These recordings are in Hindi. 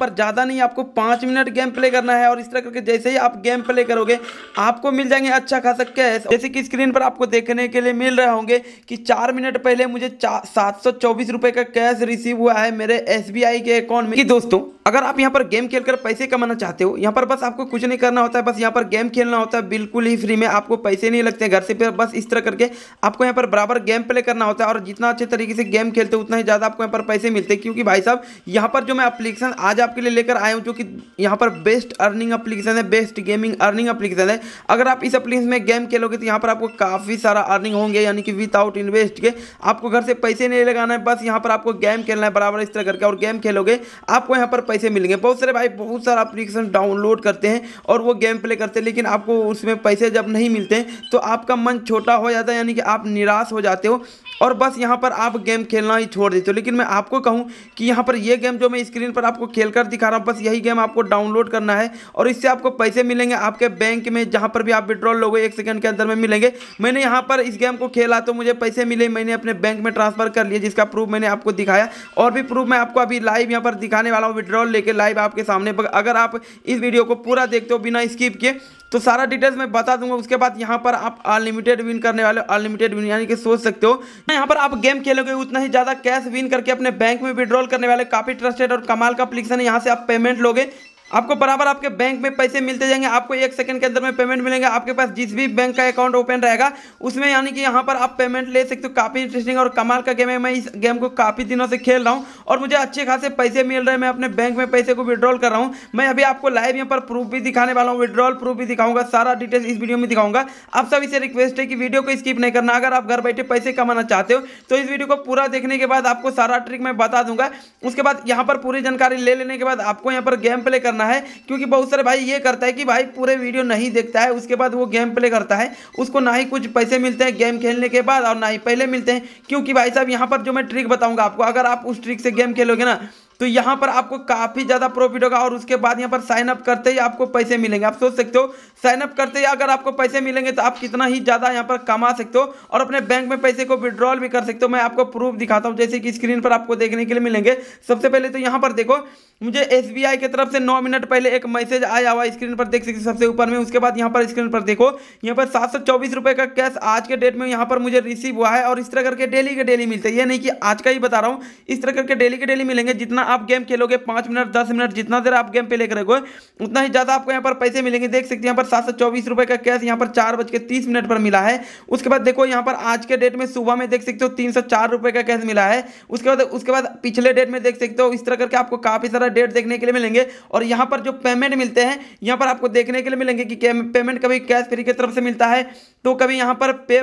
पर ज़्यादा नहीं आपको पाँच मिनट गेम प्ले करना है और इस तरह करके जैसे ही आप गेम प्ले करोगे आपको मिल जाएंगे अच्छा खासा कैश जैसे कि स्क्रीन पर आपको देखने के लिए मिल रहे होंगे कि चार मिनट पहले मुझे सात सौ चौबीस रुपये का कैश रिसीव हुआ है मेरे एस के अकाउंट में कि दोस्तों अगर आप यहाँ पर गेम खेल कर पैसे कमाना चाहते हो यहाँ पर बस आपको कुछ नहीं करना होता है बस यहाँ पर गेम खेलना होता है बिल्कुल ही फ्री में आपको पैसे नहीं लगते घर से फिर बस इस तरह करके आपको यहाँ पर बराबर गेम प्ले करना होता है और जितना अच्छे तरीके से गेम खेलते हो उतना ही ज़्यादा आपको यहाँ पर पैसे मिलते हैं क्योंकि भाई साहब यहाँ पर जो मैं अप्लीकेशन आज आपके लिए लेकर आया हूँ जो कि यहाँ पर बेस्ट अर्निंग अप्लीकेशन है बेस्ट गेमिंग अर्निंग अप्लीकेशन है अगर आप इस अप्लीकेशन में गेम खेलोगे तो यहाँ पर आपको काफ़ी सारा अर्निंग होंगे यानी कि विदाउट इन्वेस्ट के आपको घर से पैसे नहीं लगाना है बस यहाँ पर आपको गेम खेलना है बराबर इस तरह करके और गेम खेलोगे आपको यहाँ पर पैसे मिलेंगे बहुत सारे भाई बहुत सारा अप्लीकेशन डाउनलोड करते हैं और वो गेम प्ले करते हैं लेकिन आपको उसमें पैसे जब नहीं मिलते तो आपका मन छोटा हो जाता है यानी कि आप निराश हो जाते हो और बस यहाँ पर आप गेम खेलना ही छोड़ देते हो लेकिन मैं आपको कहूँ कि यहाँ पर ये गेम जो मैं स्क्रीन पर आपको खेल कर दिखा रहा हूँ बस यही गेम आपको डाउनलोड करना है और इससे आपको पैसे मिलेंगे आपके बैंक में जहाँ पर भी आप विड्रॉल लोगे एक सेकंड के अंदर में मिलेंगे मैंने यहाँ पर इस गेम को खेला तो मुझे पैसे मिले मैंने अपने बैंक में ट्रांसफर कर लिए जिसका प्रूफ मैंने आपको दिखाया और भी प्रूफ मैं आपको अभी लाइव यहाँ पर दिखाने वाला हूँ विड्रॉल लेकर लाइव आपके सामने अगर आप इस वीडियो को पूरा देखते हो बिना स्किप किए तो सारा डिटेल्स मैं बता दूंगा उसके बाद यहाँ पर आप अनलिमिटेड विन करने वाले अनलिमिटेड विन यानी कि सोच सकते हो तो यहाँ पर आप गेम खेलोगे उतना ही ज़्यादा कैश विन करके अपने बैंक में विड्रॉल करने वाले काफ़ी ट्रस्टेड और कमाल का अप्लीकेशन है यहाँ से आप पेमेंट लोगे आपको बराबर आपके बैंक में पैसे मिलते जाएंगे आपको एक सेकंड के अंदर में पेमेंट मिलेंगे आपके पास जिस भी बैंक का अकाउंट ओपन रहेगा उसमें यानी कि यहाँ पर आप पेमेंट ले सकते हो काफ़ी इंटरेस्टिंग और कमाल का गेम है मैं इस गेम को काफ़ी दिनों से खेल रहा हूँ और मुझे अच्छे खासे पैसे मिल रहे हैं मैं अपने बैंक में पैसे को विड्रॉल कर रहा हूँ मैं अभी आपको लाइव यहाँ पर प्रूफ भी दिखाने वाला हूँ विड्रॉल प्रूफ भी दिखाऊंगा सारा डिटेल्स इस वीडियो में दिखाऊंगा आप सभी से रिक्वेस्ट है कि वीडियो को स्किप नहीं करना अगर आप घर बैठे पैसे कमाना चाहते हो तो इस वीडियो को पूरा देखने के बाद आपको सारा ट्रिक मैं बता दूंगा उसके बाद यहाँ पर पूरी जानकारी ले लेने के बाद आपको यहाँ पर गेम प्ले करना करना है क्योंकि बहुत सारे भाई ये करता है कि भाई पूरे वीडियो नहीं देखता है उसके बाद वो गेम प्ले करता है उसको ना ही कुछ पैसे मिलते हैं गेम खेलने के बाद और ना ही पहले मिलते हैं क्योंकि भाई साहब यहाँ पर जो मैं ट्रिक बताऊँगा आपको अगर आप उस ट्रिक से गेम खेलोगे ना तो यहाँ पर आपको काफ़ी ज़्यादा प्रॉफिट होगा और उसके बाद यहाँ पर साइनअप करते ही आपको पैसे मिलेंगे आप सोच सकते हो साइनअप करते ही अगर आपको पैसे मिलेंगे तो आप कितना ही ज़्यादा यहाँ पर कमा सकते हो और अपने बैंक में पैसे को विड्रॉल भी कर सकते हो मैं आपको प्रूफ दिखाता हूँ जैसे कि स्क्रीन पर आपको देखने के लिए मिलेंगे सबसे पहले तो यहाँ पर देखो मुझे एस की तरफ से नौ मिनट पहले एक मैसेज आया हुआ स्क्रीन पर देख सकते सबसे ऊपर में उसके बाद यहाँ पर स्क्रीन पर देखो यहाँ पर सात का कैश आज के डेट में यहाँ पर मुझे रिसीव हुआ है और इस तरह करके डेली के डेली मिलते हैं ये नहीं कि आज का ही बता रहा हूँ इस तरह करके डेली के डेली मिलेंगे जितना जितना आप गेम खेलोगे पाँच मिनट दस मिनट जितना देर आप गेम पे लेकर रखोगे उतना ही ज़्यादा आपको यहाँ पर पैसे मिलेंगे देख सकते हैं यहाँ पर सात सौ चौबीस रुपये का कैश यहाँ पर चार बज के तीस मिनट पर मिला है उसके बाद देखो यहाँ पर आज के डेट में सुबह में देख सकते हो तीन सौ का कैश मिला है उसके बाद उसके बाद पिछले डेट में देख सकते हो इस तरह करके आपको काफ़ी सारा डेट देखने के लिए मिलेंगे और यहाँ पर जो पेमेंट मिलते हैं यहाँ पर आपको देखने के लिए मिलेंगे कि पेमेंट कभी कैश फ्री की तरफ से मिलता है तो कभी यहाँ पर पे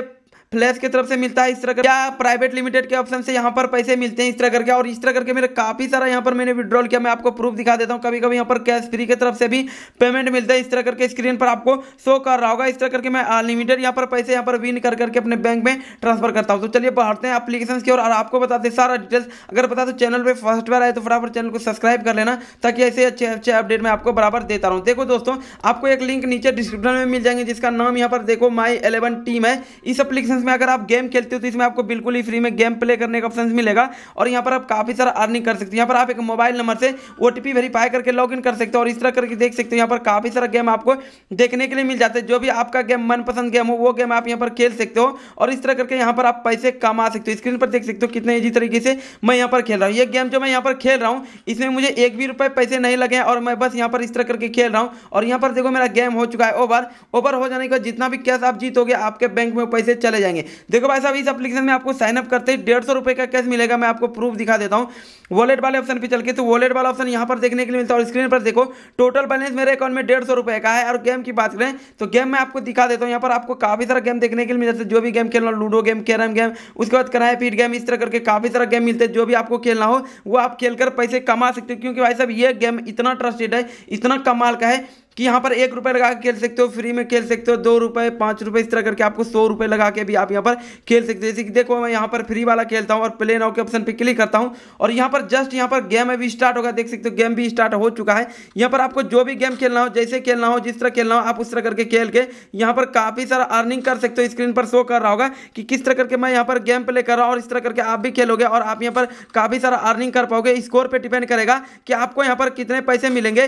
फ्लैश की तरफ से मिलता है इस तरह या प्राइवेट लिमिटेड के ऑप्शन से यहाँ पर पैसे मिलते हैं इस तरह करके और इस तरह करके मेरे काफी सारा यहाँ पर मैंने विड्रॉल किया मैं आपको प्रूफ दिखा देता हूँ कभी कभी यहाँ पर कैश फ्री की तरफ से भी पेमेंट मिलता है इस तरह करके स्क्रीन पर आपको शो कर रहा होगा इस तरह करके मैं अनलिमिटेड यहाँ पर पैसे यहाँ पर विन कर करके अपने बैंक में ट्रांसफर करता हूँ तो चलिए बढ़ते हैं अपलीकेशन की और आपको बताते हैं सारा डिटेल्स अगर बता दो चैनल पर फर्स्ट बार आए तो फटाफट चैनल को सब्सक्राइब कर लेना ताकि ऐसे अच्छे अच्छे अपडेट मैं आपको बराबर देता रहूँ देखो दोस्तों आपको एक लिंक नीचे डिस्क्रिप्शन में मिल जाएंगे जिसका नाम यहाँ पर देखो माई एलेवन टीम है इस अपलीकेशन में अगर आप गेम खेलते हो तो इसमें आपको बिल्कुल ही फ्री में गेम प्ले करने का ऑप्शन मिलेगा और यहाँ पर आप काफ़ी सारा अर्निंग कर सकते हो यहाँ पर आप एक मोबाइल नंबर से ओ वेरीफाई करके लॉग कर सकते हो और इस तरह करके देख सकते हो यहाँ पर काफ़ी सारा गेम आपको देखने के लिए मिल जाता है जो भी आपका गेम मनपसंद गेम हो वो गेम आप यहाँ पर खेल सकते हो और इस तरह करके यहाँ पर आप पैसे कमा सकते हो स्क्रीन पर देख सकते हो कितने ईजी तरीके से मैं यहाँ पर खेल रहा हूँ ये गेम जो मैं यहाँ पर खेल रहा हूँ इसमें मुझे एक भी रुपये पैसे नहीं लगे और मैं बस यहाँ पर इस तरह करके खेल रहा हूँ और यहाँ पर देखो मेरा गेम हो चुका है ओवर ओवर हो जाने के बाद जितना भी कैश आप जीतोगे आपके बैंक में पैसे चले जाएंगे देखो भाई साहब इस एप्लीकेशन में आपको साइनअप करते ही डेढ़ सौ रुपये का कैश मिलेगा मैं आपको प्रूफ दिखा देता हूँ वॉलेट वाले ऑप्शन पर चल के तो वॉलेट वाला ऑप्शन यहाँ पर देखने के लिए मिलता है और स्क्रीन पर देखो टोटल बैलेंस मेरे अकाउंट में डेढ़ सौ रुपये का है और गेम की बात करें तो गेम मैं आपको दिखा देता हूँ यहाँ पर आपको काफ़ी सारा गेम देखने के लिए मिलता है जो भी गेम खेलना लूडो गेम कैरम गेम उसके बाद कराए पीट गेम इस तरह करके काफ़ी सारा गेम मिलते हैं जो भी आपको खेलना हो वो आप खेलकर पैसे कमा सकते हो क्योंकि भाई साहब ये गेम इतना ट्रस्टेड है इतना कमाल का है कि यहाँ पर एक रुपये लगा के खेल सकते हो फ्री में खेल सकते हो दो रुपये पाँच रुपये इस तरह करके आपको सौ रुपये लगा के भी आप यहाँ पर खेल सकते हो जैसे कि देखो मैं यहाँ पर फ्री वाला खेलता हूँ और प्ले नाउ के ऑप्शन पर क्लिक करता हूँ और यहाँ पर जस्ट यहाँ पर गेम अभी स्टार्ट होगा देख सकते हो गेम भी स्टार्ट हो चुका है यहाँ पर आपको जो भी गेम खेलना हो जैसे खेलना हो जिस तरह खेलना हो आप उस तरह करके खेल के यहाँ पर काफ़ी सारा अर्निंग कर सकते हो स्क्रीन पर शो कर रहा होगा कि किस तरह करके मैं यहाँ पर गेम प्ले कर रहा हूँ और इस तरह करके आप भी खेलोगे और आप यहाँ पर काफ़ी सारा अर्निंग कर पाओगे स्कोर पर डिपेंड करेगा कि आपको यहाँ पर कितने पैसे मिलेंगे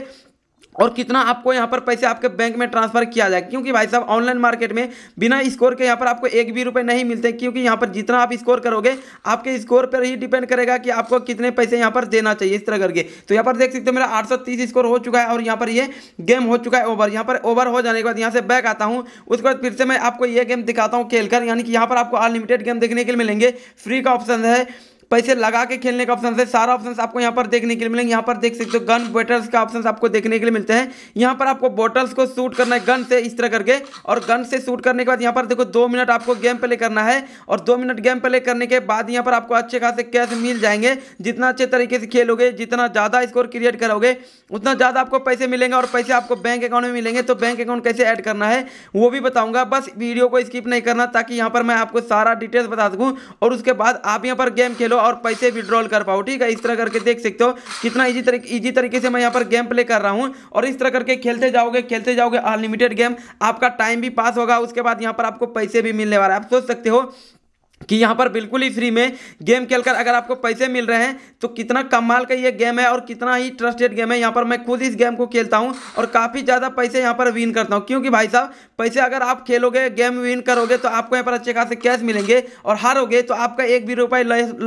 और कितना आपको यहाँ पर पैसे आपके बैंक में ट्रांसफर किया जाए क्योंकि भाई साहब ऑनलाइन मार्केट में बिना स्कोर के यहाँ पर आपको एक भी रुपये नहीं मिलते क्योंकि यहाँ पर जितना आप स्कोर करोगे आपके स्कोर पर ही डिपेंड करेगा कि आपको कितने पैसे यहाँ पर देना चाहिए इस तरह करके तो यहाँ पर देख सकते हो मेरा आठ स्कोर हो चुका है और यहाँ पर ये गेम हो चुका है ओवर यहाँ पर ओवर हो जाने के बाद यहाँ से बैक आता हूँ उसके बाद फिर से मैं आपको ये गेम दिखाता हूँ खेल यानी कि यहाँ पर आपको अनलिमिटेड गेम देखने के लिए मिलेंगे फ्री का ऑप्शन है पैसे लगा के खेलने का ऑप्शन है सारा ऑप्शन आपको यहाँ पर देखने के लिए मिलेंगे यहाँ पर देख सकते हो गन बोटल्स का ऑप्शन आपको देखने के लिए मिलते हैं यहाँ पर आपको बॉटल्स को शूट करना है गन से इस तरह करके और गन से शूट करने के बाद यहाँ पर देखो दो मिनट आपको गेम प्ले करना है और दो मिनट गेम प्ले करने के बाद यहाँ पर आपको अच्छे खासे कैश मिल जाएंगे जितना अच्छे तरीके से खेलोगे जितना ज़्यादा स्कोर क्रिएट करोगे उतना ज़्यादा आपको पैसे मिलेंगे और पैसे आपको बैंक अकाउंट में मिलेंगे तो बैंक अकाउंट कैसे ऐड करना है वो भी बताऊंगा बस वीडियो को स्किप नहीं करना ताकि यहाँ पर मैं आपको सारा डिटेल्स बता सकूँ और उसके बाद आप यहाँ पर गेम खेलो हो और पैसे विड्रॉल कर पाओ ठीक है इस तरह करके देख सकते हो कितना इजी तरीके इजी तरीके से मैं यहाँ पर गेम प्ले कर रहा हूँ और इस तरह करके खेलते जाओगे खेलते जाओगे अनलिमिटेड गेम आपका टाइम भी पास होगा उसके बाद यहाँ पर आपको पैसे भी मिलने वाला है आप सोच सकते हो कि यहाँ पर बिल्कुल ही फ्री में गेम खेलकर अगर आपको पैसे मिल रहे हैं तो कितना कमाल का ये गेम है और कितना ही ट्रस्टेड गेम है यहाँ पर मैं खुद इस गेम को खेलता हूँ और काफ़ी ज़्यादा पैसे यहाँ पर विन करता हूँ क्योंकि भाई साहब पैसे अगर आप खेलोगे गेम विन करोगे तो आपको यहाँ पर अच्छे खासे कैश मिलेंगे और हारोगे तो आपका एक भी रुपये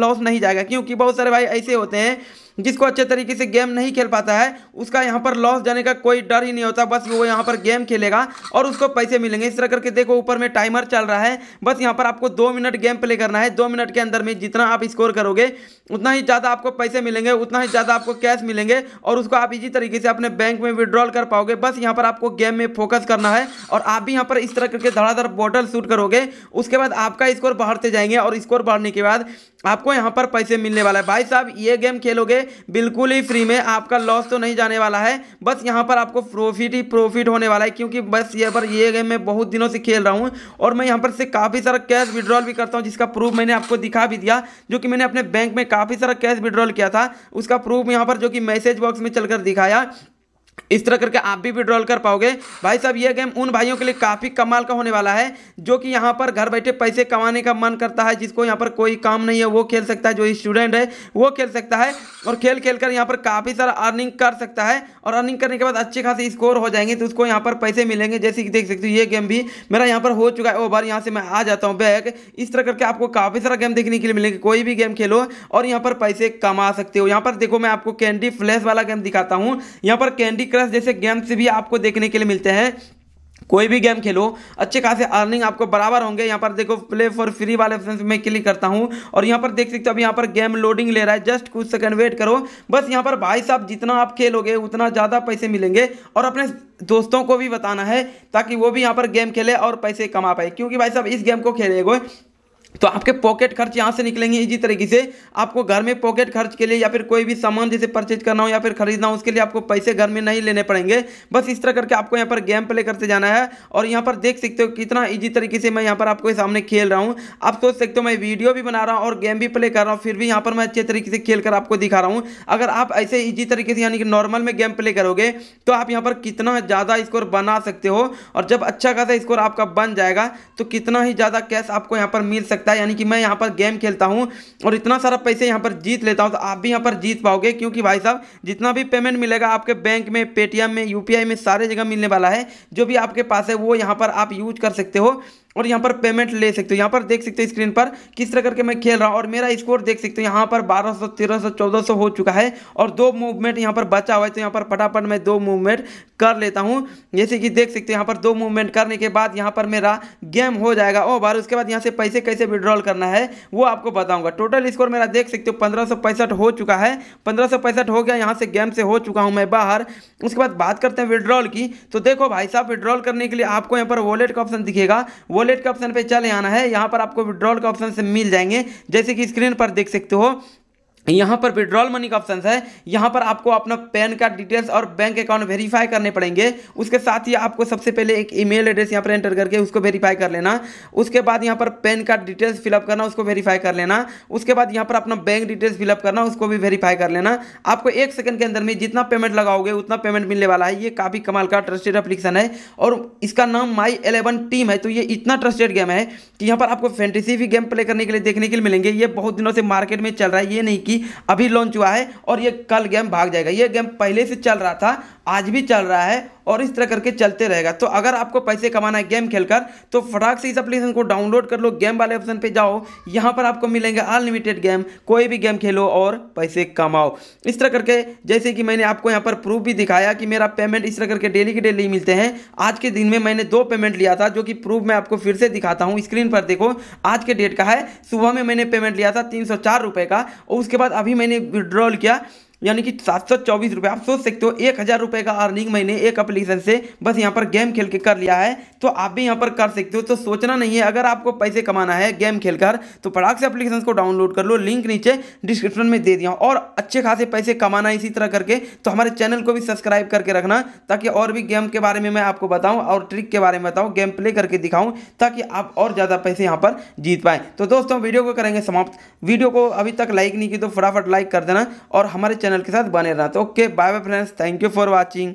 लॉस नहीं जाएगा क्योंकि बहुत सारे भाई ऐसे होते हैं जिसको अच्छे तरीके से गेम नहीं खेल पाता है उसका यहाँ पर लॉस जाने का कोई डर ही नहीं होता बस वो यहाँ पर गेम खेलेगा और उसको पैसे मिलेंगे इस तरह करके देखो ऊपर में टाइमर चल रहा है बस यहाँ पर आपको दो मिनट गेम प्ले करना है दो मिनट के अंदर में जितना आप स्कोर करोगे उतना ही ज़्यादा आपको पैसे मिलेंगे उतना ही ज़्यादा आपको कैश मिलेंगे और उसको आप इसी तरीके से अपने बैंक में विड्रॉल कर पाओगे बस यहाँ पर आपको गेम में फोकस करना है और आप भी यहाँ पर इस तरह करके धड़ाधड़ बॉटल शूट करोगे उसके बाद आपका स्कोर बढ़ते जाएंगे और स्कोर बढ़ने के बाद आपको यहाँ पर पैसे मिलने वाला है भाई साहब ये गेम खेलोगे बिल्कुल ही फ्री में आपका लॉस तो नहीं जाने वाला है बस यहाँ पर आपको प्रॉफिट ही प्रॉफिट होने वाला है क्योंकि बस यहाँ पर ये गेम मैं बहुत दिनों से खेल रहा हूँ और मैं यहाँ पर से काफ़ी सारा कैश विड्रॉल भी करता हूँ जिसका प्रूफ मैंने आपको दिखा भी दिया जो कि मैंने अपने बैंक में काफ़ी सारा कैश विड्रॉल किया था उसका प्रूफ यहाँ पर जो कि मैसेज बॉक्स में चलकर दिखाया इस तरह करके आप भी विड्रॉल कर पाओगे भाई साहब ये गेम उन भाइयों के लिए काफ़ी कमाल का होने वाला है जो कि यहाँ पर घर बैठे पैसे कमाने का मन करता है जिसको यहाँ पर कोई काम नहीं है वो खेल सकता है जो स्टूडेंट है वो खेल सकता है और खेल खेल कर यहाँ पर काफ़ी सारा अर्निंग कर सकता है और अर्निंग करने के बाद अच्छे खासे स्कोर हो जाएंगे तो उसको यहाँ पर पैसे मिलेंगे जैसे कि देख सकते हो ये गेम भी मेरा यहाँ पर हो चुका है ओवर यहाँ से मैं आ जाता हूँ बैग इस तरह करके आपको काफ़ी सारा गेम देखने के लिए मिलेंगे कोई भी गेम खेलो और यहाँ पर पैसे कमा सकते हो यहाँ पर देखो मैं आपको कैंडी फ्लैश वाला गेम दिखाता हूँ यहाँ पर कैंडी कैंडी क्रश जैसे गेम से भी आपको देखने के लिए मिलते हैं कोई भी गेम खेलो अच्छे खासे अर्निंग आपको बराबर होंगे यहाँ पर देखो प्ले फॉर फ्री वाले ऑप्शन से मैं क्लिक करता हूँ और यहाँ पर देख सकते हो अब यहाँ पर गेम लोडिंग ले रहा है जस्ट कुछ सेकंड वेट करो बस यहाँ पर भाई साहब जितना आप खेलोगे उतना ज़्यादा पैसे मिलेंगे और अपने दोस्तों को भी बताना है ताकि वो भी यहाँ पर गेम खेले और पैसे कमा पाए क्योंकि भाई साहब इस गेम को खेलेगे तो आपके पॉकेट खर्च यहाँ से निकलेंगे इसी तरीके से आपको घर में पॉकेट खर्च के लिए या फिर कोई भी सामान जैसे परचेज करना हो या फिर खरीदना हो उसके लिए आपको पैसे घर में नहीं लेने पड़ेंगे बस इस तरह करके आपको यहाँ पर गेम प्ले करते जाना है और यहाँ पर देख सकते हो कितना ईजी तरीके से मैं यहाँ पर आपके सामने खेल रहा हूँ आप सोच सकते हो मैं वीडियो भी बना रहा हूँ और गेम भी प्ले कर रहा हूँ फिर भी यहाँ पर मैं अच्छे तरीके से खेल कर आपको दिखा रहा हूँ अगर आप ऐसे ईजी तरीके से यानी कि नॉर्मल में गेम प्ले करोगे तो आप यहाँ पर कितना ज़्यादा स्कोर बना सकते हो और जब अच्छा खासा स्कोर आपका बन जाएगा तो कितना ही ज़्यादा कैश आपको यहाँ पर मिल सकता लगता है यानी कि मैं यहाँ पर गेम खेलता हूँ और इतना सारा पैसे यहाँ पर जीत लेता हूँ तो आप भी यहाँ पर जीत पाओगे क्योंकि भाई साहब जितना भी पेमेंट मिलेगा आपके बैंक में पेटीएम में यूपीआई में सारे जगह मिलने वाला है जो भी आपके पास है वो यहाँ पर आप यूज कर सकते हो और यहाँ पर पेमेंट ले सकते हो यहाँ पर देख सकते हो स्क्रीन पर किस तरह करके मैं खेल रहा हूँ और मेरा स्कोर देख सकते हो यहाँ पर 1200 1300 1400 हो चुका है और दो मूवमेंट यहाँ पर बचा हुआ है तो यहाँ पर फटाफट मैं दो मूवमेंट कर लेता हूँ जैसे कि देख सकते हो यहाँ पर दो मूवमेंट करने के बाद यहाँ पर मेरा गेम हो जाएगा ओ बार उसके बाद यहाँ से पैसे कैसे विड्रॉल करना है वो आपको बताऊँगा टोटल स्कोर मेरा देख सकते हो पंद्रह हो चुका है पंद्रह हो गया यहाँ से गेम से हो चुका हूँ मैं बाहर उसके बाद बात करते हैं विड्रॉल की तो देखो भाई साहब विड्रॉल करने के लिए आपको यहाँ पर वॉलेट का ऑप्शन दिखेगा वॉलेट वॉलेट के ऑप्शन पे चले आना है यहाँ पर आपको विड्रॉल के ऑप्शन से मिल जाएंगे जैसे कि स्क्रीन पर देख सकते हो यहाँ पर विड्रॉल मनी का ऑप्शन है यहाँ पर आपको अपना पैन कार्ड डिटेल्स और बैंक अकाउंट वेरीफाई करने पड़ेंगे उसके साथ ही आपको सबसे पहले एक ईमेल एड्रेस यहाँ पर एंटर करके उसको वेरीफाई कर लेना उसके बाद यहाँ पर पैन कार्ड डिटेल्स फिलअप करना उसको वेरीफाई कर लेना उसके बाद यहाँ पर अपना बैंक डिटेल्स फिलअप करना उसको भी वेरीफाई कर लेना आपको एक सेकंड के अंदर में जितना पेमेंट लगाओगे उतना पेमेंट मिलने वाला है ये काफ़ी कमाल का ट्रस्टेड अप्लीकेशन है और इसका नाम माई एलेवन टीम है तो ये इतना ट्रस्टेड गेम है कि यहाँ पर आपको फैंटेसी भी गेम प्ले करने के लिए देखने के लिए मिलेंगे ये बहुत दिनों से मार्केट में चल रहा है ये नहीं कि अभी लॉन्च हुआ है और ये कल गेम भाग जाएगा ये गेम पहले से चल रहा था आज भी चल रहा है और इस तरह करके चलते रहेगा तो अगर आपको पैसे कमाना है गेम खेलकर तो फटाक से इस एप्लीकेशन को डाउनलोड कर लो गेम वाले ऑप्शन पे जाओ यहाँ पर आपको मिलेंगे अनलिमिटेड गेम कोई भी गेम खेलो और पैसे कमाओ इस तरह करके जैसे कि मैंने आपको यहाँ पर प्रूफ भी दिखाया कि मेरा पेमेंट इस तरह करके डेली के डेली मिलते हैं आज के दिन में मैंने दो पेमेंट लिया था जो कि प्रूफ मैं आपको फिर से दिखाता हूँ स्क्रीन पर देखो आज के डेट का है सुबह में मैंने पेमेंट लिया था तीन सौ का और उसके बाद अभी मैंने विड्रॉल किया यानी कि सात सौ चौबीस रुपये आप सोच सकते हो एक हज़ार रुपये का अर्निंग मैंने एक अप्लीकेशन से बस यहाँ पर गेम खेल के कर लिया है तो आप भी यहाँ पर कर सकते हो तो सोचना नहीं है अगर आपको पैसे कमाना है गेम खेल कर तो फटाक से अप्लीकेशन को डाउनलोड कर लो लिंक नीचे डिस्क्रिप्शन में दे दिया और अच्छे खासे पैसे कमाना इसी तरह करके तो हमारे चैनल को भी सब्सक्राइब करके रखना ताकि और भी गेम के बारे में मैं आपको बताऊँ और ट्रिक के बारे में बताऊँ गेम प्ले करके दिखाऊँ ताकि आप और ज़्यादा पैसे यहाँ पर जीत पाएँ तो दोस्तों वीडियो को करेंगे समाप्त वीडियो को अभी तक लाइक नहीं की तो फटाफट लाइक कर देना और हमारे चैनल के साथ बने रहना तो okay bye bye friends thank you for watching